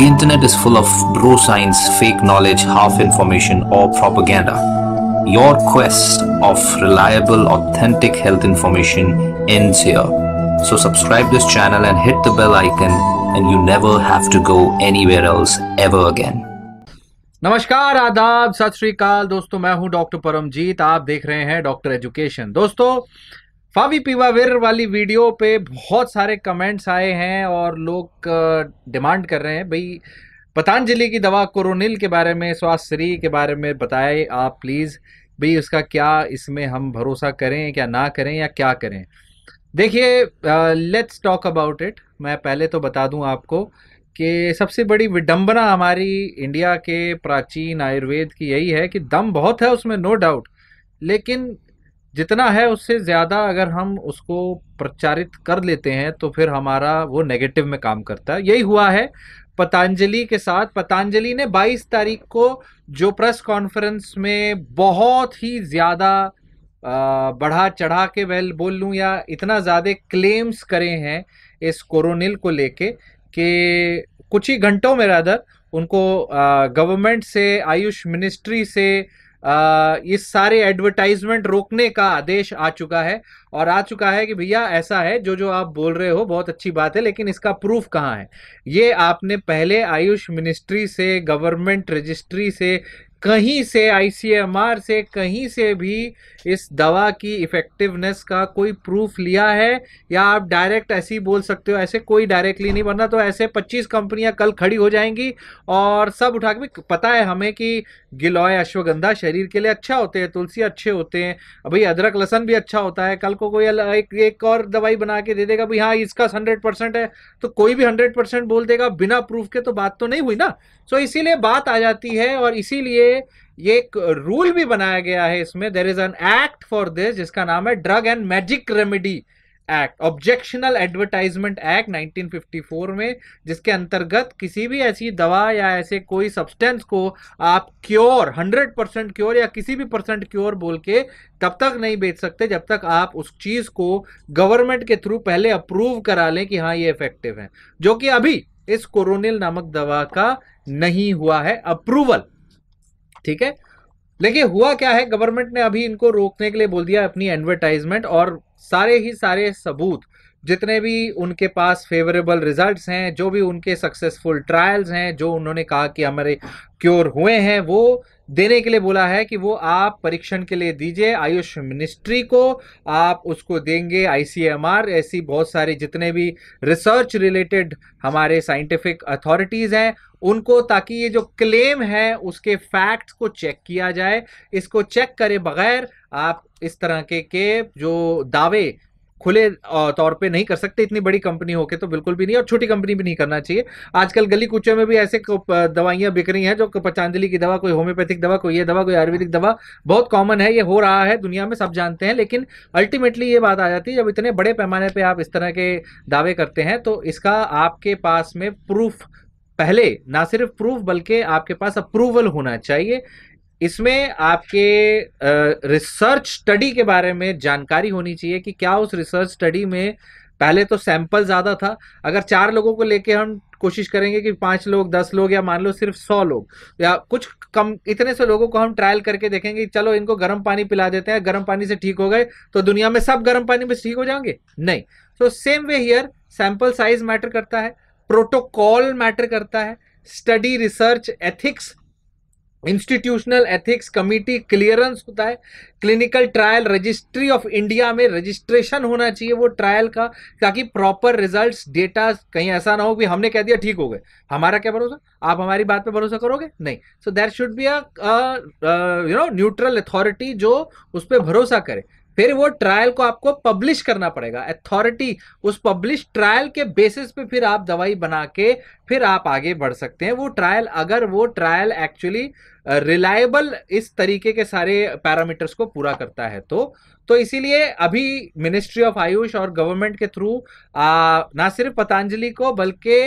The internet is full of bro science, fake knowledge, half information or propaganda. Your quest of reliable, authentic health information ends here. So subscribe this channel and hit the bell icon and you never have to go anywhere else ever again. नमस्कार आदाब सत श्रीकाल दोस्तों मैं हूं doctor Paramjit आप देख रहे हैं डॉक्टर एजुकेशन दोस्तों फावी पीवाविर वाली वीडियो पे बहुत सारे कमेंट्स आए हैं और लोग डिमांड कर रहे हैं भाई पतंजलि की दवा कोरोनिल के बारे में स्वास्थ्य श्री के बारे में बताएं आप प्लीज़ भाई उसका क्या इसमें हम भरोसा करें क्या ना करें या क्या करें देखिए लेट्स टॉक अबाउट इट मैं पहले तो बता दूं आपको कि सबसे बड़ी विडंबना हमारी इंडिया के प्राचीन आयुर्वेद की यही है कि दम बहुत है उसमें नो डाउट लेकिन जितना है उससे ज़्यादा अगर हम उसको प्रचारित कर लेते हैं तो फिर हमारा वो नेगेटिव में काम करता है यही हुआ है पतंजलि के साथ पतंजलि ने 22 तारीख को जो प्रेस कॉन्फ्रेंस में बहुत ही ज़्यादा बढ़ा चढ़ा के वेल बोल लूँ या इतना ज़्यादा क्लेम्स करे हैं इस कोरोनिल को लेके कि कुछ ही घंटों में रादर उनको गवर्नमेंट से आयुष मिनिस्ट्री से इस ये सारे एडवर्टाइजमेंट रोकने का आदेश आ चुका है और आ चुका है कि भैया ऐसा है जो जो आप बोल रहे हो बहुत अच्छी बात है लेकिन इसका प्रूफ कहाँ है ये आपने पहले आयुष मिनिस्ट्री से गवर्नमेंट रजिस्ट्री से कहीं से आईसीएमआर से कहीं से भी इस दवा की इफ़ेक्टिवनेस का कोई प्रूफ लिया है या आप डायरेक्ट ऐसे ही बोल सकते हो ऐसे कोई डायरेक्टली नहीं बनना तो ऐसे 25 कंपनियां कल खड़ी हो जाएंगी और सब उठा के भी पता है हमें कि गिलोय अश्वगंधा शरीर के लिए अच्छा होते हैं तुलसी अच्छे होते हैं भाई अदरक लहसन भी अच्छा होता है कल को कोई एक, एक और दवाई बना के दे देगा भाई हाँ इसका हंड्रेड परसेंट है तो कोई भी हंड्रेड परसेंट बोल देगा बिना प्रूफ के तो बात तो नहीं हुई ना सो इसीलिए बात आ जाती है और इसीलिए ये एक रूल भी बनाया गया है इसमें there is an act for this जिसका नाम है drug and magic remedy act objectional advertisement act 1954 में जिसके अंतर्गत किसी भी ऐसी दवा या ऐसे कोई सब्सटेंस को आप क्योर 100 परसेंट क्योर या किसी भी परसेंट क्योर बोल के तब तक नहीं बेच सकते जब तक आप उस चीज़ को गवर्नमेंट के थ्रू पहले अप्रूव करा लें कि हाँ ये इफेक्टिव है जो कि अभी इस कोरोनिल नामक दवा का नहीं हुआ है अप्रूवल ठीक है लेकिन हुआ क्या है गवर्नमेंट ने अभी इनको रोकने के लिए बोल दिया अपनी एडवर्टाइजमेंट और सारे ही सारे सबूत जितने भी उनके पास फेवरेबल रिजल्ट्स हैं जो भी उनके सक्सेसफुल ट्रायल्स हैं जो उन्होंने कहा कि हमारे क्योर हुए हैं वो देने के लिए बोला है कि वो आप परीक्षण के लिए दीजिए आयुष मिनिस्ट्री को आप उसको देंगे आईसीएमआर ऐसी बहुत सारी जितने भी रिसर्च रिलेटेड हमारे साइंटिफिक अथॉरिटीज़ हैं उनको ताकि ये जो क्लेम है उसके फैक्ट्स को चेक किया जाए इसको चेक करे बगैर आप इस तरह के के जो दावे खुले तौर पे नहीं कर सकते इतनी बड़ी कंपनी होके तो बिल्कुल भी नहीं और छोटी कंपनी भी नहीं करना चाहिए आजकल गली कुचों में भी ऐसे दवाइयाँ बिक रही हैं जो पचांजलि की दवा कोई होम्योपैथिक दवा कोई ये दवा कोई आयुर्वेदिक दवा बहुत कॉमन है ये हो रहा है दुनिया में सब जानते हैं लेकिन अल्टीमेटली ये बात आ जाती है जब इतने बड़े पैमाने पर आप इस तरह के दावे करते हैं तो इसका आपके पास में प्रूफ पहले ना सिर्फ प्रूफ बल्कि आपके पास अप्रूवल होना चाहिए इसमें आपके रिसर्च स्टडी के बारे में जानकारी होनी चाहिए कि क्या उस रिसर्च स्टडी में पहले तो सैंपल ज़्यादा था अगर चार लोगों को लेके हम कोशिश करेंगे कि पाँच लोग दस लोग या मान लो सिर्फ सौ लोग या कुछ कम इतने से लोगों को हम ट्रायल करके देखेंगे चलो इनको गर्म पानी पिला देते हैं गर्म पानी से ठीक हो गए तो दुनिया में सब गर्म पानी में ठीक हो जाएंगे नहीं तो same way here sample size matter करता है प्रोटोकॉल मैटर करता है study research ethics institutional ethics committee clearance होता है clinical trial registry of India में रजिस्ट्रेशन होना चाहिए वो ट्रायल का ताकि प्रॉपर रिजल्ट्स डेटा कहीं ऐसा ना हो कि हमने कह दिया ठीक हो गए हमारा क्या भरोसा आप हमारी बात पे भरोसा करोगे नहीं so there should be a you know neutral authority जो उस पर भरोसा करे फिर वो ट्रायल को आपको पब्लिश करना पड़ेगा अथॉरिटी उस पब्लिश ट्रायल के बेसिस पे फिर आप दवाई बना के फिर आप आगे बढ़ सकते हैं वो ट्रायल अगर वो ट्रायल एक्चुअली रिलायबल इस तरीके के सारे पैरामीटर्स को पूरा करता है तो तो इसीलिए अभी मिनिस्ट्री ऑफ आयुष और गवर्नमेंट के थ्रू ना सिर्फ पतंजलि को बल्कि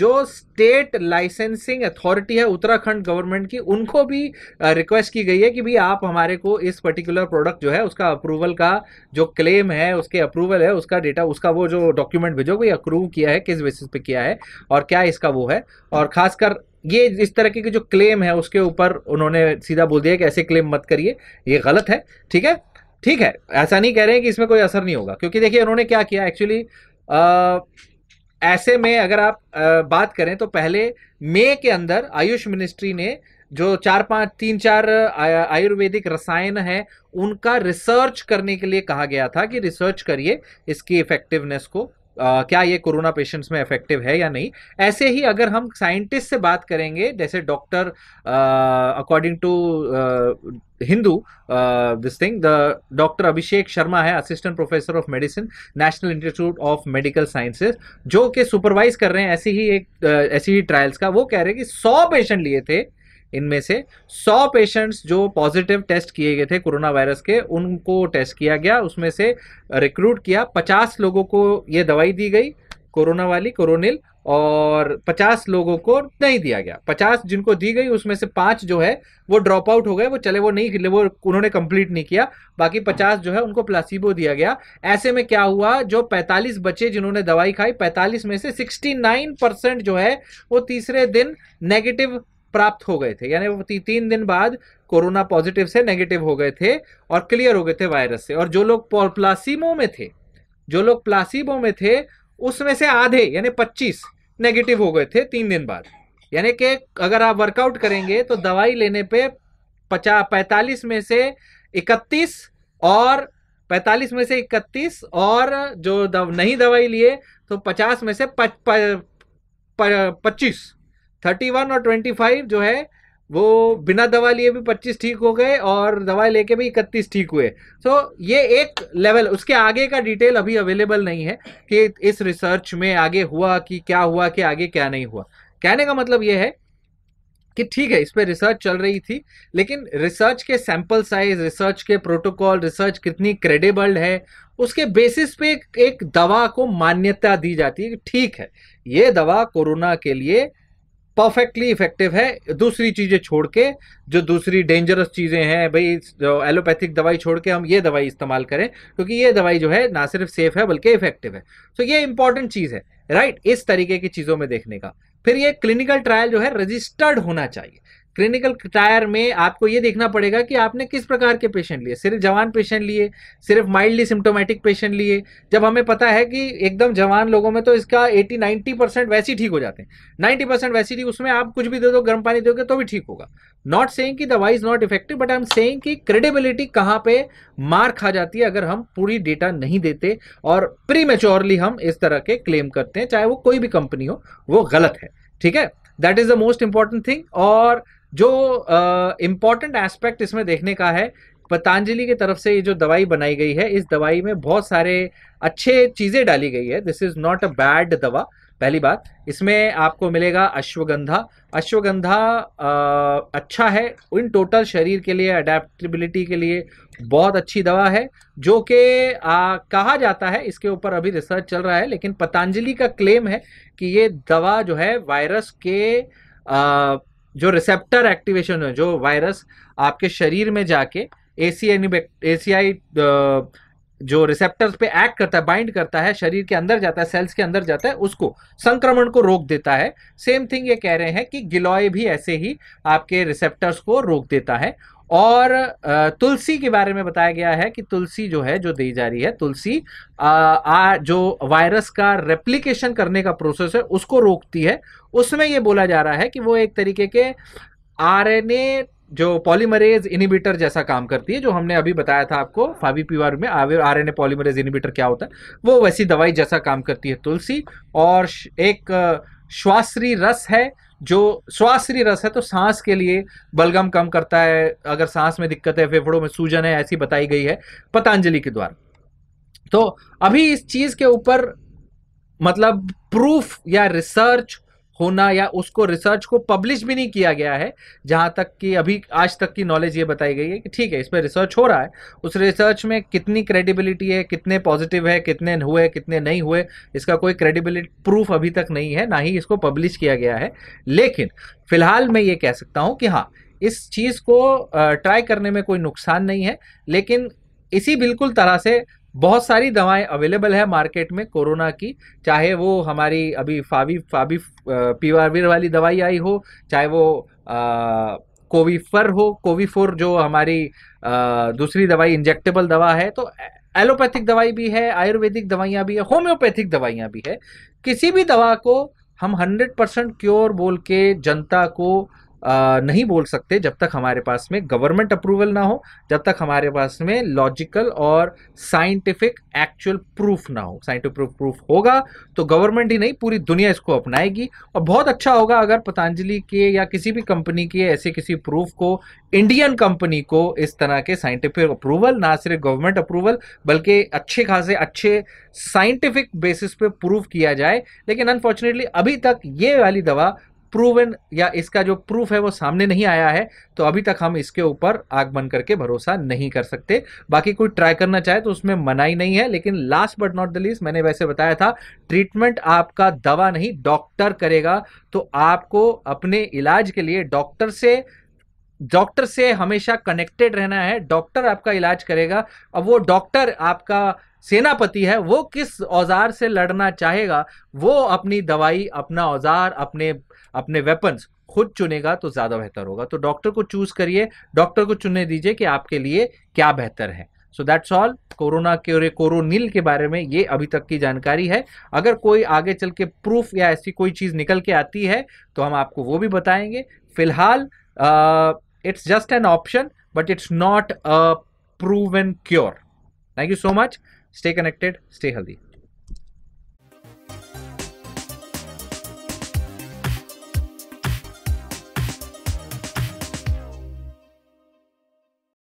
जो स्टेट लाइसेंसिंग अथॉरिटी है उत्तराखंड गवर्नमेंट की उनको भी रिक्वेस्ट की गई है कि भाई आप हमारे को इस पर्टिकुलर प्रोडक्ट जो है उसका अप्रूवल का जो क्लेम है उसके अप्रूवल है उसका डेटा उसका वो जो डॉक्यूमेंट भेजो भाई अप्रूव किया है किस बेसिस पे किया है और क्या इसका वो है और खासकर ये इस तरह की जो क्लेम है उसके ऊपर उन्होंने सीधा बोल दिया कि ऐसे क्लेम मत करिए ये गलत है ठीक है ठीक है ऐसा नहीं कह रहे हैं कि इसमें कोई असर नहीं होगा क्योंकि देखिए उन्होंने क्या किया एक्चुअली ऐसे में अगर आप बात करें तो पहले मई के अंदर आयुष मिनिस्ट्री ने जो चार पांच तीन चार आयुर्वेदिक रसायन है उनका रिसर्च करने के लिए कहा गया था कि रिसर्च करिए इसकी इफेक्टिवनेस को क्या ये कोरोना पेशेंट्स में इफेक्टिव है या नहीं ऐसे ही अगर हम साइंटिस्ट से बात करेंगे जैसे doctor according to Hindu this thing the doctor Abhishek Sharma है assistant professor of medicine national institute of medical sciences जो कि सुपरवाइज कर रहे हैं ऐसी ही एक uh, ऐसी ही ट्रायल्स का वो कह रहे हैं कि सौ पेशेंट लिए थे इनमें से 100 पेशेंट्स जो पॉजिटिव टेस्ट किए गए थे कोरोना वायरस के उनको टेस्ट किया गया उसमें से रिक्रूट किया 50 लोगों को ये दवाई दी गई कोरोना वाली कोरोनिल और 50 लोगों को नहीं दिया गया 50 जिनको दी गई उसमें से पाँच जो है वो ड्रॉप आउट हो गए वो चले वो नहीं वो उन्होंने कंप्लीट नहीं किया बाकी 50 जो है उनको प्लासीबो दिया गया ऐसे में क्या हुआ जो 45 बच्चे जिन्होंने दवाई खाई 45 में से 69 परसेंट जो है वो तीसरे दिन नेगेटिव प्राप्त हो गए थे यानी वो ती, तीन दिन बाद कोरोना पॉजिटिव से नेगेटिव हो गए थे और क्लियर हो गए थे वायरस से और जो लोग प्लासीमो में थे जो लोग प्लासीबो में थे उसमें से आधे यानी पच्चीस नेगेटिव हो गए थे तीन दिन बाद यानी कि अगर आप वर्कआउट करेंगे तो दवाई लेने पे पचा पैंतालीस में से इकतीस और पैंतालीस में से इकतीस और जो दव, नहीं दवाई लिए तो पचास में से पच्चीस थर्टी वन और ट्वेंटी फाइव जो है वो बिना दवा लिए भी पच्चीस ठीक हो गए और दवा लेके भी इकतीस ठीक हुए सो so, ये एक लेवल उसके आगे का डिटेल अभी अवेलेबल नहीं है कि इस रिसर्च में आगे हुआ कि क्या हुआ कि आगे क्या नहीं हुआ कहने का मतलब ये है कि ठीक है इस पर रिसर्च चल रही थी लेकिन रिसर्च के सैंपल साइज रिसर्च के प्रोटोकॉल रिसर्च कितनी क्रेडिबल है उसके बेसिस पे एक, दवा को मान्यता दी जाती है ठीक है ये दवा कोरोना के लिए परफेक्टली इफेक्टिव है दूसरी चीज़ें छोड़ के जो दूसरी डेंजरस चीज़ें हैं भाई एलोपैथिक दवाई छोड़ के हम ये दवाई इस्तेमाल करें क्योंकि ये दवाई जो है ना सिर्फ सेफ है बल्कि इफेक्टिव है सो so, ये इंपॉर्टेंट चीज़ है राइट right? इस तरीके की चीज़ों में देखने का फिर ये क्लिनिकल ट्रायल जो है रजिस्टर्ड होना चाहिए क्लिनिकल ट्रायर में आपको ये देखना पड़ेगा कि आपने किस प्रकार के पेशेंट लिए सिर्फ जवान पेशेंट लिए सिर्फ माइल्डली सिम्टोमेटिक पेशेंट लिए जब हमें पता है कि एकदम जवान लोगों में तो इसका 80 90 परसेंट वैसे ही ठीक हो जाते हैं 90 परसेंट वैसे ही उसमें आप कुछ भी दे दो गर्म पानी दोगे तो भी ठीक होगा नॉट सेइंग कि दवाई is not effective but I am saying कि क्रेडिबिलिटी कहाँ पे मार खा जाती है अगर हम पूरी डेटा नहीं देते और प्री हम इस तरह के क्लेम करते हैं चाहे वो कोई भी कंपनी हो वो गलत है ठीक है that is the most important thing और जो इम्पॉर्टेंट uh, एस्पेक्ट इसमें देखने का है पतंजलि की तरफ से ये जो दवाई बनाई गई है इस दवाई में बहुत सारे अच्छे चीज़ें डाली गई है this is not a bad दवा पहली बात इसमें आपको मिलेगा अश्वगंधा अश्वगंधा आ, अच्छा है इन टोटल शरीर के लिए अडेप्टबिलिटी के लिए बहुत अच्छी दवा है जो कि कहा जाता है इसके ऊपर अभी रिसर्च चल रहा है लेकिन पतंजलि का क्लेम है कि ये दवा जो है वायरस के आ, जो रिसेप्टर एक्टिवेशन है जो वायरस आपके शरीर में जाके ए सी ए सी आई जो रिसेप्टर्स पे एक्ट करता है बाइंड करता है शरीर के अंदर जाता है सेल्स के अंदर जाता है उसको संक्रमण को रोक देता है सेम थिंग ये कह रहे हैं कि गिलोय भी ऐसे ही आपके रिसेप्टर्स को रोक देता है और तुलसी के बारे में बताया गया है कि तुलसी जो है जो दी जा रही है तुलसी आ, आ जो वायरस का रेप्लीकेशन करने का प्रोसेस है उसको रोकती है उसमें ये बोला जा रहा है कि वो एक तरीके के आरएनए जो पॉलीमरेज इनिबिटर जैसा काम करती है जो हमने अभी बताया था आपको फावी पीवार में R N A polymerase inhibitor क्या होता है वो वैसी दवाई जैसा काम करती है तुलसी और एक श्वासरी रस है जो श्वासरी रस है तो सांस के लिए बलगम कम करता है अगर सांस में दिक्कत है फेफड़ों में सूजन है ऐसी बताई गई है पतंजलि के द्वारा तो अभी इस चीज के ऊपर मतलब प्रूफ या रिसर्च होना या उसको रिसर्च को पब्लिश भी नहीं किया गया है जहाँ तक कि अभी आज तक की नॉलेज ये बताई गई है कि ठीक है इस पर रिसर्च हो रहा है उस रिसर्च में कितनी क्रेडिबिलिटी है कितने पॉजिटिव है कितने हुए कितने नहीं हुए इसका कोई क्रेडिबिलिटी प्रूफ अभी तक नहीं है ना ही इसको पब्लिश किया गया है लेकिन फिलहाल मैं ये कह सकता हूँ कि हाँ इस चीज़ को ट्राई करने में कोई नुकसान नहीं है लेकिन इसी बिल्कुल तरह से बहुत सारी दवाएं अवेलेबल है मार्केट में कोरोना की चाहे वो हमारी अभी फावी फावी पीवावीर वाली दवाई आई हो चाहे वो कोविफर हो कोविफोर जो हमारी आ, दूसरी दवाई इंजेक्टेबल दवा है तो एलोपैथिक दवाई भी है आयुर्वेदिक दवाइयाँ भी है होम्योपैथिक दवाइयाँ भी है किसी भी दवा को हम 100 परसेंट क्योर बोल के जनता को नहीं बोल सकते जब तक हमारे पास में गवर्नमेंट अप्रूवल ना हो जब तक हमारे पास में लॉजिकल और साइंटिफिक एक्चुअल प्रूफ ना हो साइंटिफिक प्रूफ होगा तो गवर्नमेंट ही नहीं पूरी दुनिया इसको अपनाएगी और बहुत अच्छा होगा अगर पतंजलि के या किसी भी कंपनी के ऐसे किसी प्रूफ को इंडियन कंपनी को इस तरह के साइंटिफिक अप्रूवल ना सिर्फ गवर्नमेंट अप्रूवल बल्कि अच्छे खासे अच्छे साइंटिफिक बेसिस पे प्रूफ किया जाए लेकिन अनफॉर्चुनेटली अभी तक ये वाली दवा प्रूवन या इसका जो प्रूफ है वो सामने नहीं आया है तो अभी तक हम इसके ऊपर आग बन करके भरोसा नहीं कर सकते बाकी कोई ट्राई करना चाहे तो उसमें मनाई नहीं है लेकिन last but not the least मैंने वैसे बताया था ट्रीटमेंट आपका दवा नहीं डॉक्टर करेगा तो आपको अपने इलाज के लिए डॉक्टर से डॉक्टर से हमेशा कनेक्टेड रहना है डॉक्टर आपका इलाज करेगा अब वो डॉक्टर आपका सेनापति है वो किस औजार से लड़ना चाहेगा वो अपनी दवाई अपना औजार अपने अपने वेपन्स खुद चुनेगा तो ज़्यादा बेहतर होगा तो डॉक्टर को चूज़ करिए डॉक्टर को चुनने दीजिए कि आपके लिए क्या बेहतर है सो दैट्स ऑल कोरोना के और कोरोनिल के बारे में ये अभी तक की जानकारी है अगर कोई आगे चल के प्रूफ या ऐसी कोई चीज़ निकल के आती है तो हम आपको वो भी बताएंगे फिलहाल uh, it's just an option but it's not a proven cure thank you so much stay connected stay healthy